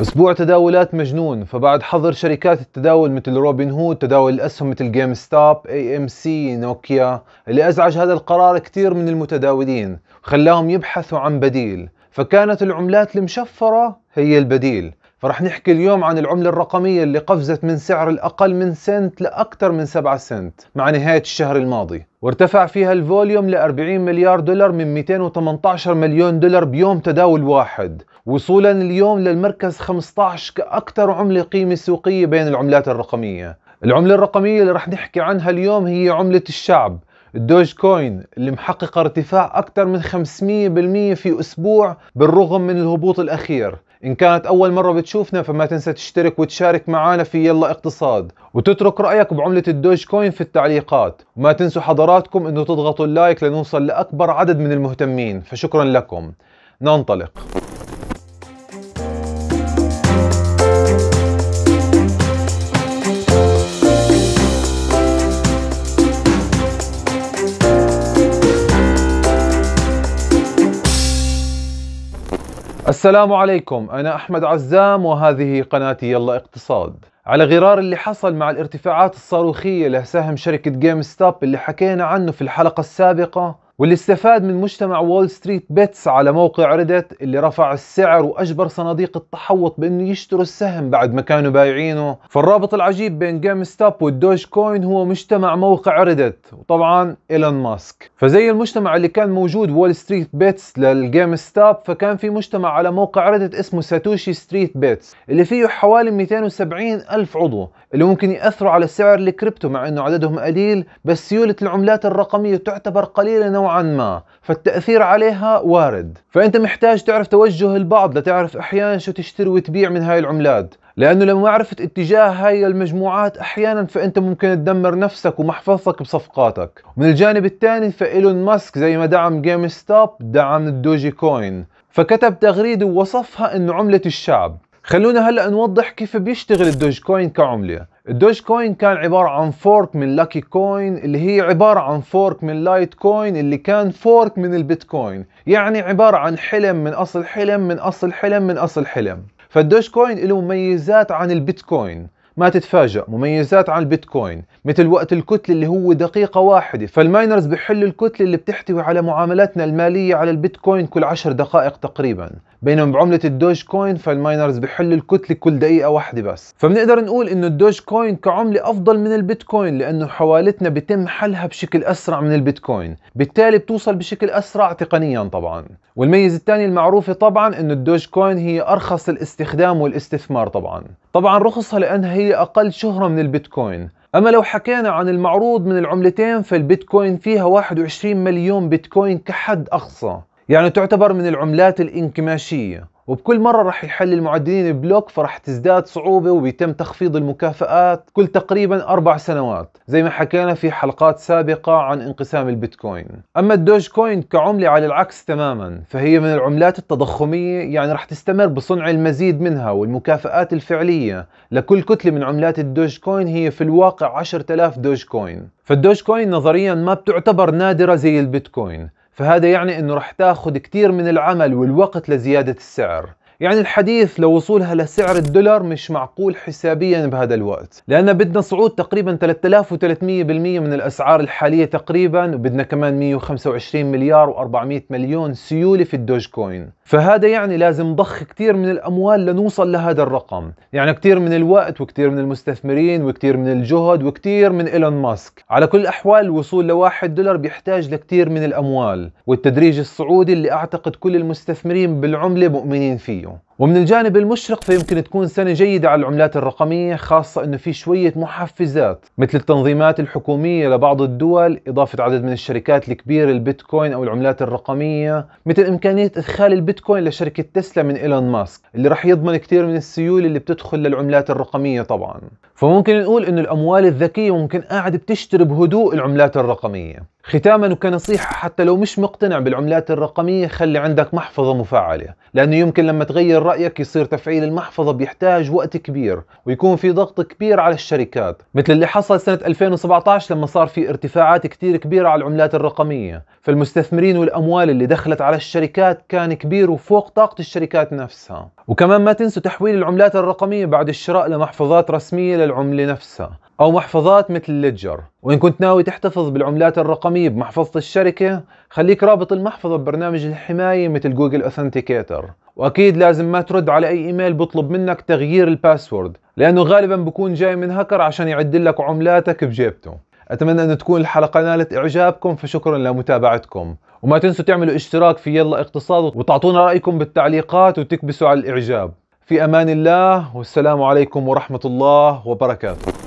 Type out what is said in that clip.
اسبوع تداولات مجنون فبعد حظر شركات التداول مثل روبن هود تداول الاسهم مثل جيم ستوب اي ام سي نوكيا اللي ازعج هذا القرار كثير من المتداولين خلاهم يبحثوا عن بديل فكانت العملات المشفرة هي البديل رح نحكي اليوم عن العملة الرقمية اللي قفزت من سعر الأقل من سنت لأكثر من 7 سنت مع نهاية الشهر الماضي وارتفع فيها الفوليوم ل 40 مليار دولار من 218 مليون دولار بيوم تداول واحد وصولا اليوم للمركز 15 كأكثر عملة قيمة سوقية بين العملات الرقمية العملة الرقمية اللي رح نحكي عنها اليوم هي عملة الشعب الدوج كوين اللي محققة ارتفاع أكثر من 500% في أسبوع بالرغم من الهبوط الأخير إن كانت أول مرة بتشوفنا فما تنسى تشترك وتشارك معنا في يلا اقتصاد وتترك رأيك بعملة الدوج كوين في التعليقات وما تنسوا حضراتكم أنه تضغطوا اللايك لنوصل لأكبر عدد من المهتمين فشكرا لكم ننطلق السلام عليكم أنا أحمد عزام وهذه قناتي يلا اقتصاد على غرار اللي حصل مع الارتفاعات الصاروخية لسهم شركة جيم ستوب اللي حكينا عنه في الحلقة السابقة واللي استفاد من مجتمع وول ستريت بيتس على موقع ريدت اللي رفع السعر واجبر صناديق التحوط بانه يشتروا السهم بعد ما كانوا بايعينه فالرابط العجيب بين جيم ستوب والدوج كوين هو مجتمع موقع ريدت وطبعا ايلون ماسك فزي المجتمع اللي كان موجود وول ستريت بيتس للجيم ستوب فكان في مجتمع على موقع ريدت اسمه ساتوشي ستريت بيتس اللي فيه حوالي 270 الف عضو اللي ممكن ياثروا على سعر الكريبتو مع انه عددهم قليل بس سيوله العملات الرقميه تعتبر قليله نوعا ما فالتأثير عليها وارد فأنت محتاج تعرف توجه البعض لتعرف أحيانا شو تشتري وتبيع من هاي العملات لأنه لو ما عرفت اتجاه هاي المجموعات أحيانا فأنت ممكن تدمر نفسك ومحفظتك بصفقاتك من الجانب الثاني فإيلون ماسك زي ما دعم جيم ستوب دعم الدوجي كوين فكتب تغريدة ووصفها أنه عملة الشعب خلونا هلأ نوضح كيف بيشتغل الدوج كوين كعملة الدوج كوين كان عبارة عن فورك من لاكي كوين اللي هي عبارة عن فورك من لايت كوين اللي كان فورك من البيتكوين يعني عبارة عن حلم من أصل حلم من أصل حلم من أصل حلم فالدوج كوين له مميزات عن البيتكوين ما تتفاجأ مميزات عن البيتكوين مثل وقت الكتلة اللي هو دقيقة واحدة فالماينرز بحلوا الكتلة اللي بتحتوي على معاملاتنا المالية على البيتكوين كل عشر دقائق تقريبا بينما بعمله الدوج كوين فالماينرز بيحلوا الكتله كل دقيقه واحده بس فبنقدر نقول انه الدوج كوين كعمله افضل من البيتكوين لانه حوالتنا بتم حلها بشكل اسرع من البيتكوين بالتالي بتوصل بشكل اسرع تقنيا طبعا والميزة الثانية المعروفه طبعا انه الدوج كوين هي ارخص الاستخدام والاستثمار طبعا طبعا رخصها لانها هي اقل شهره من البيتكوين اما لو حكينا عن المعروض من العملتين فالبيتكوين فيها 21 مليون بيتكوين كحد اقصى يعني تعتبر من العملات الانكماشية وبكل مرة رح يحل المعدلين بلوك فرح تزداد صعوبة وبيتم تخفيض المكافآت كل تقريبا أربع سنوات زي ما حكينا في حلقات سابقة عن انقسام البيتكوين أما الدوج كوين كعملة على العكس تماما فهي من العملات التضخمية يعني رح تستمر بصنع المزيد منها والمكافآت الفعلية لكل كتلة من عملات الدوج كوين هي في الواقع 10000 دوج كوين فالدوج كوين نظريا ما بتعتبر نادرة زي البيتكوين فهذا يعني انه راح تاخذ كثير من العمل والوقت لزياده السعر يعني الحديث لوصولها لسعر الدولار مش معقول حسابيا بهذا الوقت لأن بدنا صعود تقريبا 3300% من الأسعار الحالية تقريبا وبدنا كمان 125 مليار و400 مليون سيولة في الدوج كوين فهذا يعني لازم ضخ كثير من الاموال لنوصل لهذا الرقم يعني كثير من الوقت وكثير من المستثمرين وكثير من الجهد وكثير من ايلون ماسك على كل الاحوال الوصول لواحد دولار بيحتاج لكثير من الاموال والتدريج الصعودي اللي اعتقد كل المستثمرين بالعمله مؤمنين فيه ومن الجانب المشرق فيمكن تكون سنة جيدة على العملات الرقمية خاصة انه في شوية محفزات مثل التنظيمات الحكومية لبعض الدول اضافة عدد من الشركات الكبيرة البيتكوين او العملات الرقمية مثل امكانية ادخال البيتكوين لشركة تسلا من ايلون ماسك اللي رح يضمن كثير من السيولة اللي بتدخل للعملات الرقمية طبعا فممكن نقول انه الاموال الذكية ممكن قاعد بتشتري بهدوء العملات الرقمية ختاما وكنصيحة حتى لو مش مقتنع بالعملات الرقمية خلي عندك محفظة مفعلة لأنه يمكن لما تغير رأيك يصير تفعيل المحفظة بيحتاج وقت كبير ويكون في ضغط كبير على الشركات مثل اللي حصل سنة 2017 لما صار في ارتفاعات كتير كبيرة على العملات الرقمية فالمستثمرين والأموال اللي دخلت على الشركات كان كبير وفوق طاقة الشركات نفسها وكمان ما تنسوا تحويل العملات الرقمية بعد الشراء لمحفظات رسمية للعملة نفسها أو محفظات مثل ليدجر وإن كنت ناوي تحتفظ بالعملات الرقمية بمحفظة الشركة خليك رابط المحفظة ببرنامج الحماية مثل جوجل أوثنتيكيتر وأكيد لازم ما ترد على أي إيميل بطلب منك تغيير الباسورد لأنه غالبا بكون جاي من هكر عشان يعدلك لك عملاتك بجيبته أتمنى أن تكون الحلقة نالت إعجابكم فشكرا لمتابعتكم وما تنسوا تعملوا اشتراك في يلا اقتصاد وتعطونا رأيكم بالتعليقات وتكبسوا على الإعجاب في أمان الله والسلام عليكم ورحمة الله وبركاته